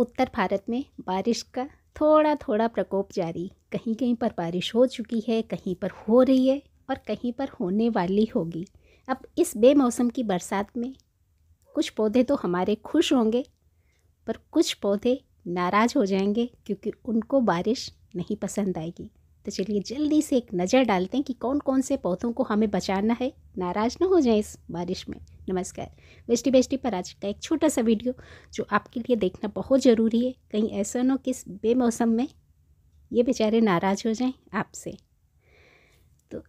उत्तर भारत में बारिश का थोड़ा थोड़ा प्रकोप जारी कहीं कहीं पर बारिश हो चुकी है कहीं पर हो रही है और कहीं पर होने वाली होगी अब इस बेमौसम की बरसात में कुछ पौधे तो हमारे खुश होंगे पर कुछ पौधे नाराज़ हो जाएंगे क्योंकि उनको बारिश नहीं पसंद आएगी तो चलिए जल्दी से एक नज़र डालते हैं कि कौन कौन से पौधों को हमें बचाना है नाराज़ ना हो जाए इस बारिश में नमस्कार वेस्टी बेस्टी पर आज का एक छोटा सा वीडियो जो आपके लिए देखना बहुत ज़रूरी है कहीं ऐसा न हो कि बेमौसम में ये बेचारे नाराज़ हो जाएं आपसे तो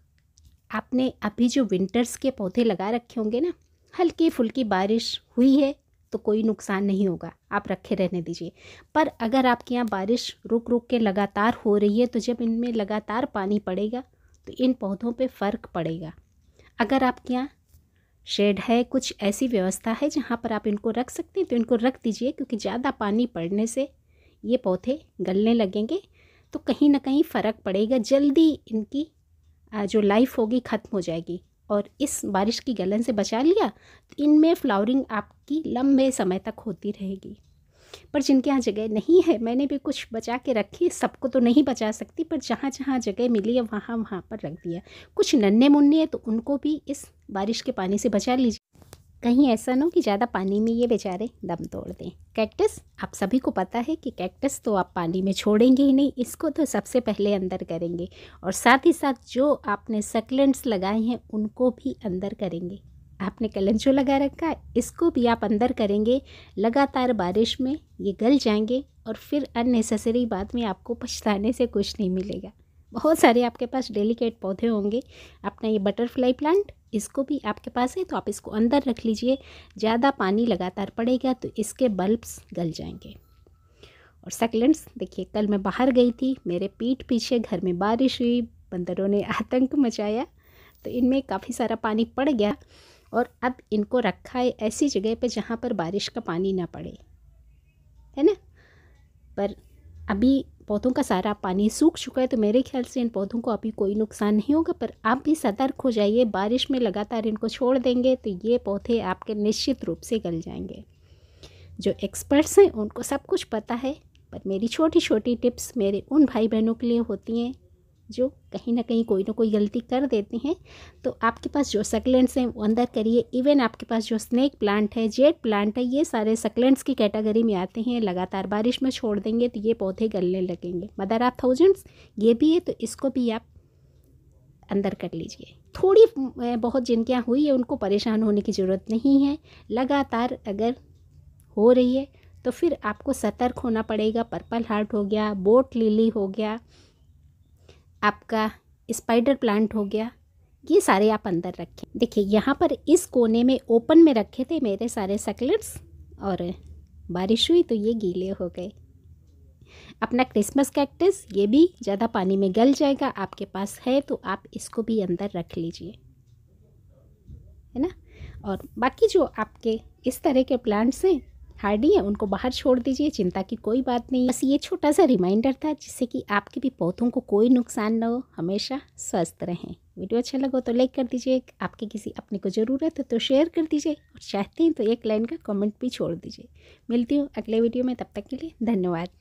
आपने अभी जो विंटर्स के पौधे लगा रखे होंगे ना हल्की फुल्की बारिश हुई है तो कोई नुकसान नहीं होगा आप रखे रहने दीजिए पर अगर आपके यहाँ बारिश रुक रुक के लगातार हो रही है तो जब इनमें लगातार पानी पड़ेगा तो इन पौधों पे फ़र्क पड़ेगा अगर आपके यहाँ शेड है कुछ ऐसी व्यवस्था है जहाँ पर आप इनको रख सकते हैं तो इनको रख दीजिए क्योंकि ज़्यादा पानी पड़ने से ये पौधे गलने लगेंगे तो कहीं ना कहीं फ़र्क पड़ेगा जल्दी इनकी जो लाइफ होगी ख़त्म हो जाएगी और इस बारिश की गलन से बचा लिया तो इनमें फ्लावरिंग आपकी लंबे समय तक होती रहेगी पर जिनके यहाँ जगह नहीं है मैंने भी कुछ बचा के रखी सबको तो नहीं बचा सकती पर जहाँ जहाँ जगह मिली है वहाँ वहाँ पर रख दिया कुछ नन्हे मुन्ने हैं तो उनको भी इस बारिश के पानी से बचा लीजिए कहीं ऐसा ना हो कि ज़्यादा पानी में ये बेचारे दम तोड़ दें कैक्टस आप सभी को पता है कि कैक्टस तो आप पानी में छोड़ेंगे ही नहीं इसको तो सबसे पहले अंदर करेंगे और साथ ही साथ जो आपने सकलेंट्स लगाए हैं उनको भी अंदर करेंगे आपने कलंचो लगा रखा है इसको भी आप अंदर करेंगे लगातार बारिश में ये गल जाएंगे और फिर अननेसेसरी बाद में आपको पछताने से कुछ नहीं मिलेगा बहुत सारे आपके पास डेलिकेट पौधे होंगे अपना ये बटरफ्लाई प्लांट इसको भी आपके पास है तो आप इसको अंदर रख लीजिए ज़्यादा पानी लगातार पड़ेगा तो इसके बल्ब्स गल जाएंगे और सेकलेंड्स देखिए कल मैं बाहर गई थी मेरे पीठ पीछे घर में बारिश हुई बंदरों ने आतंक मचाया तो इनमें काफ़ी सारा पानी पड़ गया और अब इनको रखा है ऐसी जगह पे जहाँ पर बारिश का पानी ना पड़े है ना पर अभी पौधों का सारा पानी सूख चुका है तो मेरे ख्याल से इन पौधों को अभी कोई नुकसान नहीं होगा पर आप भी सतर्क हो जाइए बारिश में लगातार इनको छोड़ देंगे तो ये पौधे आपके निश्चित रूप से गल जाएंगे जो एक्सपर्ट्स हैं उनको सब कुछ पता है पर मेरी छोटी छोटी टिप्स मेरे उन भाई बहनों के लिए होती हैं जो कहीं ना कहीं कोई ना कोई गलती कर देते हैं तो आपके पास जो सकलेंट्स हैं वो अंदर करिए इवन आपके पास जो स्नैक प्लांट है जेड प्लांट है ये सारे सकलेंट्स की कैटेगरी में आते हैं लगातार बारिश में छोड़ देंगे तो ये पौधे गलने लगेंगे मदर आप थाउजेंड्स ये भी है तो इसको भी आप अंदर कर लीजिए थोड़ी बहुत जिनके यहाँ हुई है उनको परेशान होने की ज़रूरत नहीं है लगातार अगर हो रही है तो फिर आपको सतर्क होना पड़ेगा पर्पल हार्ट हो गया बोट लिली हो गया आपका स्पाइडर प्लांट हो गया ये सारे आप अंदर रखें देखिए यहाँ पर इस कोने में ओपन में रखे थे मेरे सारे सकलेट्स और बारिश हुई तो ये गीले हो गए अपना क्रिसमस कैक्टस ये भी ज़्यादा पानी में गल जाएगा आपके पास है तो आप इसको भी अंदर रख लीजिए है ना और बाकी जो आपके इस तरह के प्लांट्स हैं हार्डी हैं उनको बाहर छोड़ दीजिए चिंता की कोई बात नहीं बस ये छोटा सा रिमाइंडर था जिससे कि आपके भी पौधों को कोई नुकसान न हो हमेशा स्वस्थ रहें वीडियो अच्छा लगा तो लाइक कर दीजिए आपके किसी अपने को ज़रूरत है तो शेयर कर दीजिए और चाहते हैं तो एक लाइन का कमेंट भी छोड़ दीजिए मिलती हूँ अगले वीडियो में तब तक के लिए धन्यवाद